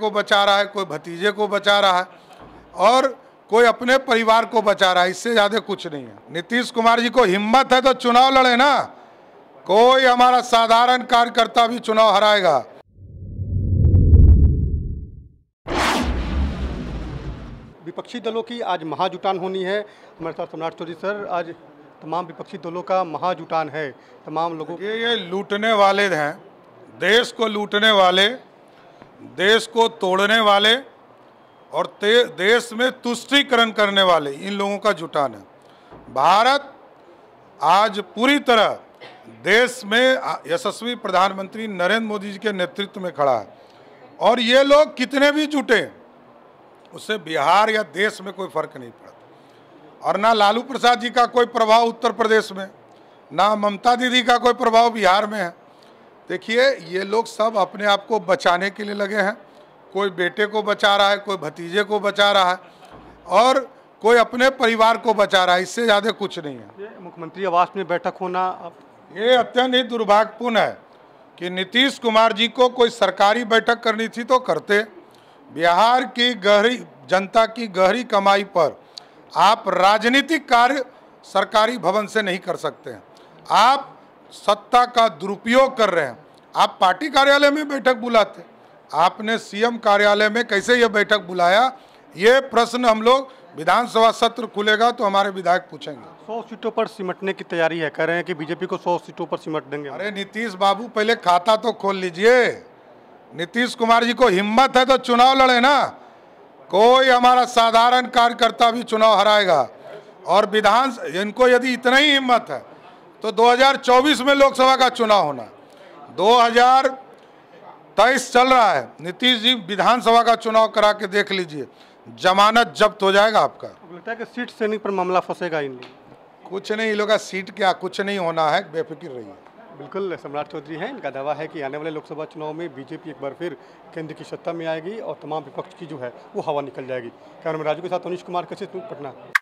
को बचा रहा है कोई भतीजे को बचा रहा है और कोई अपने परिवार को बचा रहा है इससे ज़्यादा कुछ नहीं है नीतीश कुमार जी को हिम्मत है तो चुनाव लड़े ना कोई हमारा साधारण कार्यकर्ता भी चुनाव हराएगा विपक्षी दलों की आज महाजुटान होनी है हमारे साथ सम्राट चौधरी सर आज तमाम विपक्षी दलों का महाजुटान है तमाम लोगों ये ये लूटने वाले हैं देश को लूटने वाले देश को तोड़ने वाले और देश में तुष्टिकरण करने वाले इन लोगों का जुटान है भारत आज पूरी तरह देश में यशस्वी प्रधानमंत्री नरेंद्र मोदी जी के नेतृत्व में खड़ा है और ये लोग कितने भी जुटे उससे बिहार या देश में कोई फर्क नहीं पड़ता और ना लालू प्रसाद जी का कोई प्रभाव उत्तर प्रदेश में ना ममता दीदी का कोई प्रभाव बिहार में है देखिए ये लोग सब अपने आप को बचाने के लिए लगे हैं कोई बेटे को बचा रहा है कोई भतीजे को बचा रहा है और कोई अपने परिवार को बचा रहा है इससे ज़्यादा कुछ नहीं है मुख्यमंत्री आवास में बैठक होना आप... ये अत्यंत ही दुर्भाग्यपूर्ण है कि नीतीश कुमार जी को कोई सरकारी बैठक करनी थी तो करते बिहार की गहरी जनता की गहरी कमाई पर आप राजनीतिक कार्य सरकारी भवन से नहीं कर सकते हैं आप सत्ता का दुरुपयोग कर रहे हैं आप पार्टी कार्यालय में बैठक बुलाते आपने सीएम कार्यालय में कैसे ये बैठक बुलाया ये प्रश्न हम लोग विधानसभा सत्र खुलेगा तो हमारे विधायक पूछेंगे सौ सीटों पर सिमटने की तैयारी है कह रहे हैं कि बीजेपी को सौ सीटों पर सिमट देंगे अरे नीतीश बाबू पहले खाता तो खोल लीजिए नीतीश कुमार जी को हिम्मत है तो चुनाव लड़े ना कोई हमारा साधारण कार्यकर्ता भी चुनाव हराएगा और विधान इनको यदि इतना ही हिम्मत है तो 2024 में लोकसभा का चुनाव होना है दो चल रहा है नीतीश जी विधानसभा का चुनाव करा के देख लीजिए जमानत जब्त हो जाएगा आपका लगता है कि सीट से पर मामला फंसेगा इन कुछ नहीं लोग सीट क्या कुछ नहीं होना है बेफिक्र रहिए बिल्कुल सम्राट चौधरी हैं इनका दावा है कि आने वाले लोकसभा चुनाव में बीजेपी एक बार फिर केंद्र की सत्ता में आएगी और तमाम विपक्ष की जो है वो हवा निकल जाएगी कैमरा राजू के साथ अनिश कुमार कैसे पटना